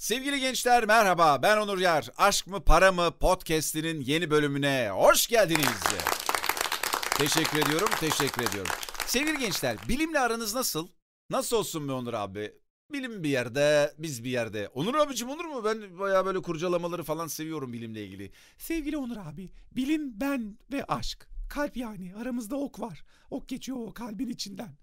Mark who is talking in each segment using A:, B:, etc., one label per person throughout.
A: Sevgili gençler merhaba ben Onur Yar. Aşk mı para mı podcast'inin yeni bölümüne hoş geldiniz. teşekkür ediyorum, teşekkür ediyorum. Sevgili gençler bilimle aranız nasıl? Nasıl olsun be Onur abi? Bilim bir yerde, biz bir yerde. Onur abicim olur mu? Ben baya böyle kurcalamaları falan seviyorum bilimle ilgili. Sevgili Onur abi, bilim ben ve aşk. Kalp yani aramızda ok var. Ok geçiyor o kalbin içinden.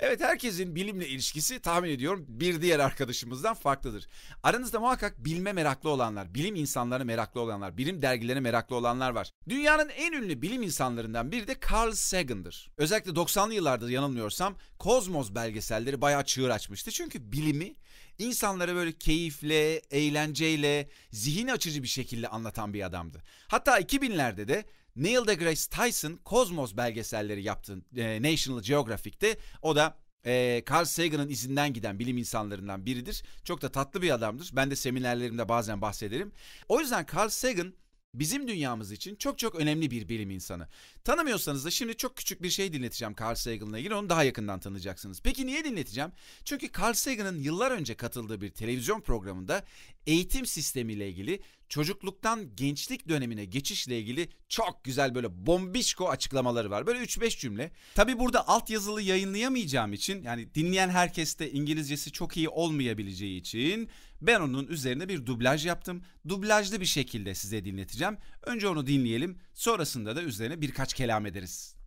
A: Evet herkesin bilimle ilişkisi tahmin ediyorum bir diğer arkadaşımızdan farklıdır. Aranızda muhakkak bilme meraklı olanlar, bilim insanlarına meraklı olanlar, bilim dergilerine meraklı olanlar var. Dünyanın en ünlü bilim insanlarından biri de Carl Sagan'dır. Özellikle 90'lı yıllarda yanılmıyorsam Kozmos belgeselleri bayağı çığır açmıştı. Çünkü bilimi insanlara böyle keyifle, eğlenceyle, zihin açıcı bir şekilde anlatan bir adamdı. Hatta 2000'lerde de Neil deGrasse Tyson Kozmos belgeselleri yaptı e, National Geographic'te. O da e, Carl Sagan'ın izinden giden bilim insanlarından biridir. Çok da tatlı bir adamdır. Ben de seminerlerimde bazen bahsederim. O yüzden Carl Sagan bizim dünyamız için çok çok önemli bir bilim insanı. Tanımıyorsanız da şimdi çok küçük bir şey dinleteceğim Carl Sagan'la ilgili onu daha yakından tanıyacaksınız. Peki niye dinleteceğim? Çünkü Carl Sagan'ın yıllar önce katıldığı bir televizyon programında eğitim sistemiyle ilgili çocukluktan gençlik dönemine geçişle ilgili çok güzel böyle bombişko açıklamaları var. Böyle 3-5 cümle. Tabi burada altyazılı yayınlayamayacağım için yani dinleyen herkeste İngilizcesi çok iyi olmayabileceği için ben onun üzerine bir dublaj yaptım. Dublajlı bir şekilde size dinleteceğim. Önce onu dinleyelim sonrasında da üzerine birkaç kelam ederiz.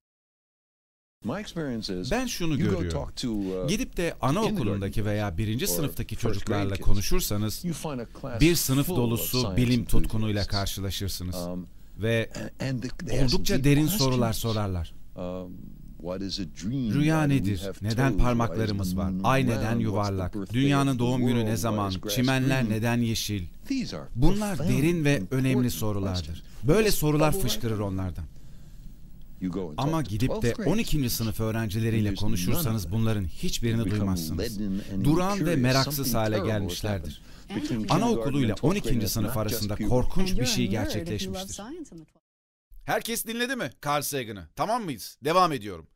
A: Ben şunu görüyorum. Uh, Gidip de anaokulundaki veya birinci sınıftaki çocuklarla konuşursanız bir sınıf dolusu bilim tutkunuyla karşılaşırsınız. Um, ve oldukça derin sorular sorarlar. Um, Rüya nedir? Neden parmaklarımız var? Ay neden yuvarlak? Dünyanın doğum günü ne zaman? Çimenler neden yeşil? Bunlar derin ve önemli sorulardır.
B: Böyle sorular fışkırır
A: onlardan. Ama gidip de 12. sınıf öğrencileriyle konuşursanız bunların hiçbirini duymazsınız. Duran ve meraksız hale gelmişlerdir. Anaokuluyla 12. sınıf arasında korkunç bir şey gerçekleşmiştir. Herkes dinledi mi Carl Sagan'ı? Tamam mıyız? Devam ediyorum.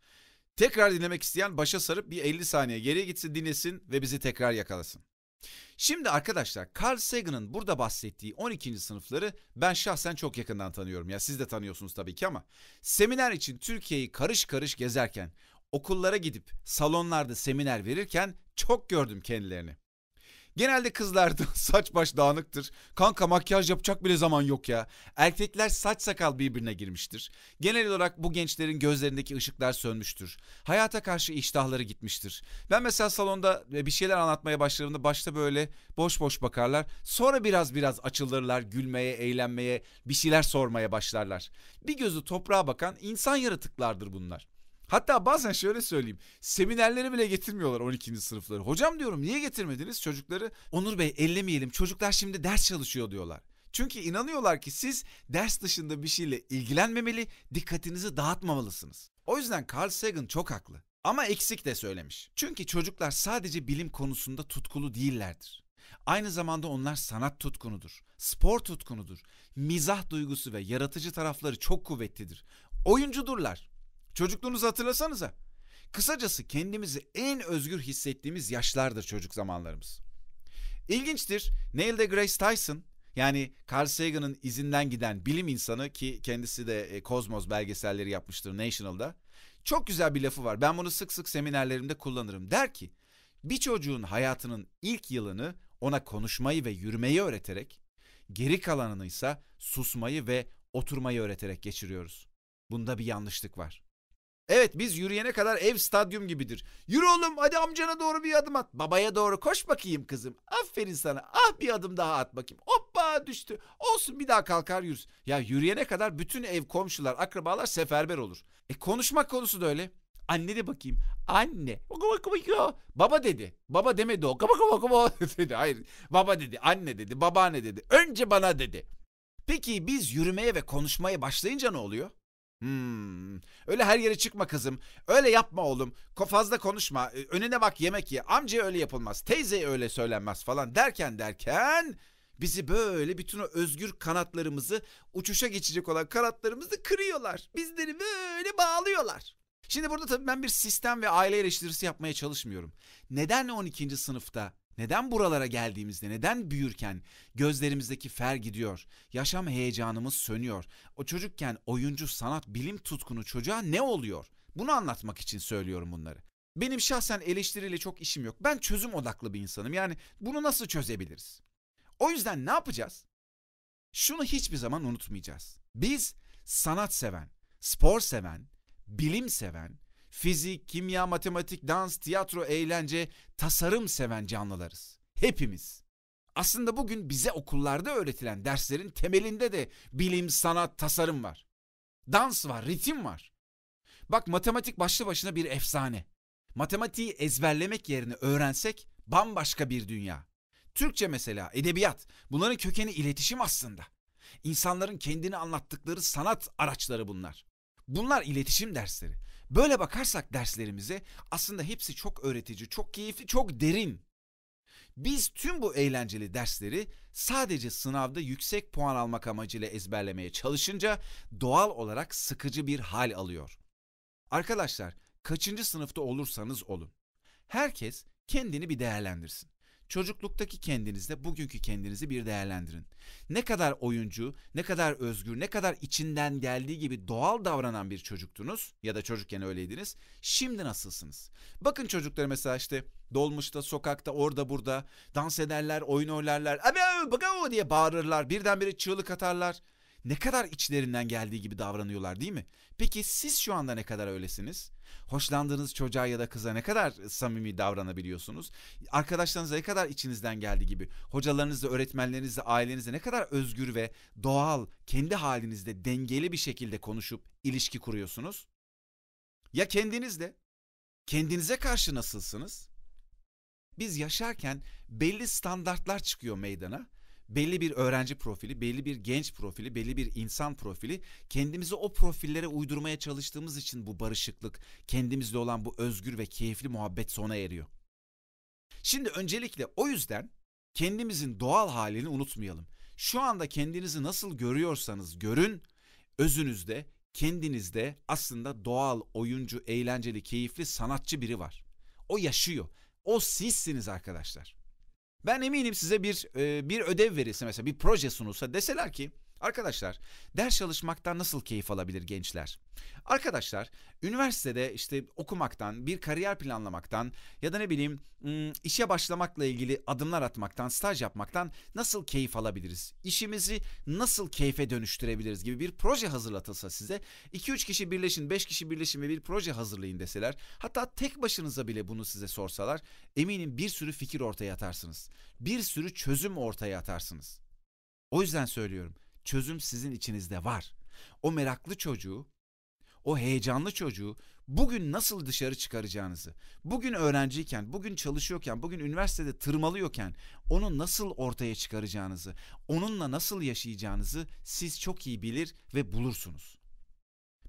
A: Tekrar dinlemek isteyen başa sarıp bir 50 saniye geriye gitsin dinlesin ve bizi tekrar yakalasın. Şimdi arkadaşlar Carl Sagan'ın burada bahsettiği 12. sınıfları ben şahsen çok yakından tanıyorum. Ya siz de tanıyorsunuz tabii ki ama seminer için Türkiye'yi karış karış gezerken, okullara gidip salonlarda seminer verirken çok gördüm kendilerini. Genelde kızlarda saç baş dağınıktır. Kanka makyaj yapacak bile zaman yok ya. Erkekler saç sakal birbirine girmiştir. Genel olarak bu gençlerin gözlerindeki ışıklar sönmüştür. Hayata karşı iştahları gitmiştir. Ben mesela salonda e, bir şeyler anlatmaya başladığımda başta böyle boş boş bakarlar. Sonra biraz biraz açılırlar gülmeye, eğlenmeye, bir şeyler sormaya başlarlar. Bir gözü toprağa bakan insan yaratıklardır bunlar. Hatta bazen şöyle söyleyeyim. Seminerlere bile getirmiyorlar 12. sınıfları. Hocam diyorum niye getirmediniz çocukları? Onur Bey ellemeyelim çocuklar şimdi ders çalışıyor diyorlar. Çünkü inanıyorlar ki siz ders dışında bir şeyle ilgilenmemeli, dikkatinizi dağıtmamalısınız. O yüzden Carl Sagan çok haklı. Ama eksik de söylemiş. Çünkü çocuklar sadece bilim konusunda tutkulu değillerdir. Aynı zamanda onlar sanat tutkunudur, spor tutkunudur, mizah duygusu ve yaratıcı tarafları çok kuvvetlidir. Oyuncudurlar. Çocukluğunuzu hatırlasanıza. Kısacası kendimizi en özgür hissettiğimiz yaşlardır çocuk zamanlarımız. İlginçtir. Neil deGrasse Tyson yani Carl Sagan'ın izinden giden bilim insanı ki kendisi de Kozmos e, belgeselleri yapmıştır National'da. Çok güzel bir lafı var. Ben bunu sık sık seminerlerimde kullanırım. Der ki bir çocuğun hayatının ilk yılını ona konuşmayı ve yürümeyi öğreterek, geri kalanını ise susmayı ve oturmayı öğreterek geçiriyoruz. Bunda bir yanlışlık var. Evet biz yürüyene kadar ev stadyum gibidir. Yürü oğlum hadi amcana doğru bir adım at. Babaya doğru koş bakayım kızım. Aferin sana. Ah bir adım daha at bakayım. Hoppa düştü. Olsun bir daha kalkar yürüsün. Ya yürüyene kadar bütün ev komşular akrabalar seferber olur. E konuşmak konusu da öyle. Anne de bakayım. Anne. Baba dedi. Baba demedi o. Kaba kaba kaba dedi. Hayır. Baba dedi. Anne dedi. Babaanne dedi. Önce bana dedi. Peki biz yürümeye ve konuşmaya başlayınca ne oluyor? Hmm. Öyle her yere çıkma kızım. Öyle yapma oğlum. Ko fazla konuşma. Ee, önüne bak yemek ye. Amcaya öyle yapılmaz. Teyzeye öyle söylenmez falan derken derken bizi böyle bütün o özgür kanatlarımızı uçuşa geçecek olan kanatlarımızı kırıyorlar. Bizleri böyle bağlıyorlar. Şimdi burada tabii ben bir sistem ve aile eleştirisi yapmaya çalışmıyorum. Neden 12. sınıfta neden buralara geldiğimizde, neden büyürken gözlerimizdeki fer gidiyor, yaşam heyecanımız sönüyor. O çocukken oyuncu, sanat, bilim tutkunu çocuğa ne oluyor? Bunu anlatmak için söylüyorum bunları. Benim şahsen eleştiriyle çok işim yok. Ben çözüm odaklı bir insanım. Yani bunu nasıl çözebiliriz? O yüzden ne yapacağız? Şunu hiçbir zaman unutmayacağız. Biz sanat seven, spor seven, bilim seven, fizik, kimya, matematik, dans, tiyatro, eğlence, tasarım seven canlılarız. Hepimiz. Aslında bugün bize okullarda öğretilen derslerin temelinde de bilim, sanat, tasarım var. Dans var, ritim var. Bak matematik başlı başına bir efsane. Matematiği ezberlemek yerine öğrensek bambaşka bir dünya. Türkçe mesela, edebiyat. Bunların kökeni iletişim aslında. İnsanların kendini anlattıkları sanat araçları bunlar. Bunlar iletişim dersleri. Böyle bakarsak derslerimize aslında hepsi çok öğretici, çok keyifli, çok derin. Biz tüm bu eğlenceli dersleri sadece sınavda yüksek puan almak amacıyla ezberlemeye çalışınca doğal olarak sıkıcı bir hal alıyor. Arkadaşlar, kaçıncı sınıfta olursanız olun. Herkes kendini bir değerlendirsin. Çocukluktaki kendinizle bugünkü kendinizi bir değerlendirin. Ne kadar oyuncu, ne kadar özgür, ne kadar içinden geldiği gibi doğal davranan bir çocuktunuz ya da çocukken öyleydiniz. Şimdi nasılsınız? Bakın çocuklara mesela işte dolmuşta, sokakta, orada burada dans ederler, oyun oynarlar. Abi bakın diye bağırırlar. Birdenbire çığlık atarlar ne kadar içlerinden geldiği gibi davranıyorlar değil mi? Peki siz şu anda ne kadar öylesiniz? Hoşlandığınız çocuğa ya da kıza ne kadar samimi davranabiliyorsunuz? Arkadaşlarınıza ne kadar içinizden geldiği gibi? Hocalarınızla, öğretmenlerinizle, ailenizle ne kadar özgür ve doğal, kendi halinizde dengeli bir şekilde konuşup ilişki kuruyorsunuz? Ya kendinizle? Kendinize karşı nasılsınız? Biz yaşarken belli standartlar çıkıyor meydana belli bir öğrenci profili, belli bir genç profili, belli bir insan profili kendimizi o profillere uydurmaya çalıştığımız için bu barışıklık, kendimizle olan bu özgür ve keyifli muhabbet sona eriyor. Şimdi öncelikle o yüzden kendimizin doğal halini unutmayalım. Şu anda kendinizi nasıl görüyorsanız görün, özünüzde, kendinizde aslında doğal, oyuncu, eğlenceli, keyifli, sanatçı biri var. O yaşıyor. O sizsiniz arkadaşlar. Ben eminim size bir e, bir ödev verilse mesela bir proje sunulsa deseler ki Arkadaşlar ders çalışmaktan nasıl keyif alabilir gençler? Arkadaşlar üniversitede işte okumaktan, bir kariyer planlamaktan ya da ne bileyim işe başlamakla ilgili adımlar atmaktan, staj yapmaktan nasıl keyif alabiliriz? İşimizi nasıl keyfe dönüştürebiliriz gibi bir proje hazırlatılsa size 2-3 kişi birleşin, 5 kişi birleşin ve bir proje hazırlayın deseler hatta tek başınıza bile bunu size sorsalar eminim bir sürü fikir ortaya atarsınız. Bir sürü çözüm ortaya atarsınız. O yüzden söylüyorum çözüm sizin içinizde var. O meraklı çocuğu, o heyecanlı çocuğu bugün nasıl dışarı çıkaracağınızı, bugün öğrenciyken, bugün çalışıyorken, bugün üniversitede tırmalıyorken onu nasıl ortaya çıkaracağınızı, onunla nasıl yaşayacağınızı siz çok iyi bilir ve bulursunuz.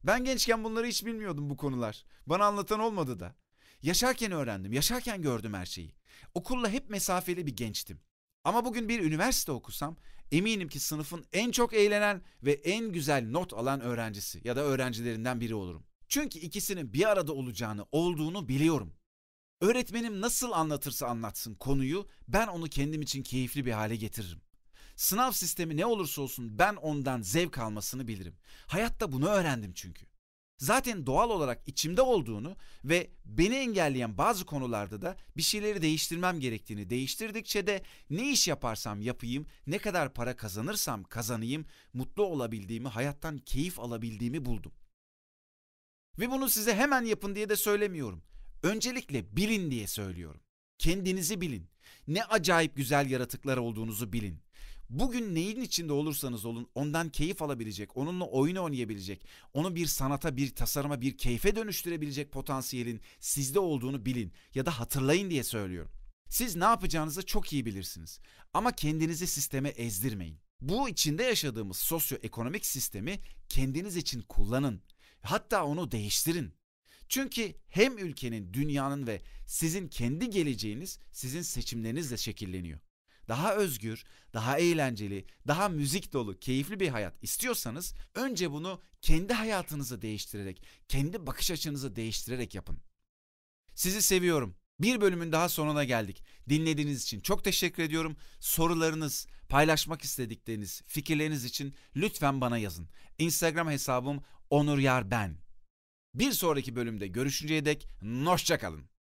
A: Ben gençken bunları hiç bilmiyordum bu konular. Bana anlatan olmadı da. Yaşarken öğrendim, yaşarken gördüm her şeyi. Okulla hep mesafeli bir gençtim. Ama bugün bir üniversite okusam eminim ki sınıfın en çok eğlenen ve en güzel not alan öğrencisi ya da öğrencilerinden biri olurum. Çünkü ikisinin bir arada olacağını, olduğunu biliyorum. Öğretmenim nasıl anlatırsa anlatsın konuyu ben onu kendim için keyifli bir hale getiririm. Sınav sistemi ne olursa olsun ben ondan zevk almasını bilirim. Hayatta bunu öğrendim çünkü zaten doğal olarak içimde olduğunu ve beni engelleyen bazı konularda da bir şeyleri değiştirmem gerektiğini değiştirdikçe de ne iş yaparsam yapayım, ne kadar para kazanırsam kazanayım, mutlu olabildiğimi, hayattan keyif alabildiğimi buldum. Ve bunu size hemen yapın diye de söylemiyorum. Öncelikle bilin diye söylüyorum. Kendinizi bilin. Ne acayip güzel yaratıklar olduğunuzu bilin. Bugün neyin içinde olursanız olun ondan keyif alabilecek, onunla oyun oynayabilecek, onu bir sanata, bir tasarıma, bir keyfe dönüştürebilecek potansiyelin sizde olduğunu bilin ya da hatırlayın diye söylüyorum. Siz ne yapacağınızı çok iyi bilirsiniz ama kendinizi sisteme ezdirmeyin. Bu içinde yaşadığımız sosyoekonomik sistemi kendiniz için kullanın. Hatta onu değiştirin. Çünkü hem ülkenin, dünyanın ve sizin kendi geleceğiniz sizin seçimlerinizle şekilleniyor daha özgür, daha eğlenceli, daha müzik dolu, keyifli bir hayat istiyorsanız önce bunu kendi hayatınızı değiştirerek, kendi bakış açınızı değiştirerek yapın. Sizi seviyorum. Bir bölümün daha sonuna geldik. Dinlediğiniz için çok teşekkür ediyorum. Sorularınız, paylaşmak istedikleriniz, fikirleriniz için lütfen bana yazın. Instagram hesabım onuryarben. Bir sonraki bölümde görüşünceye dek kalın.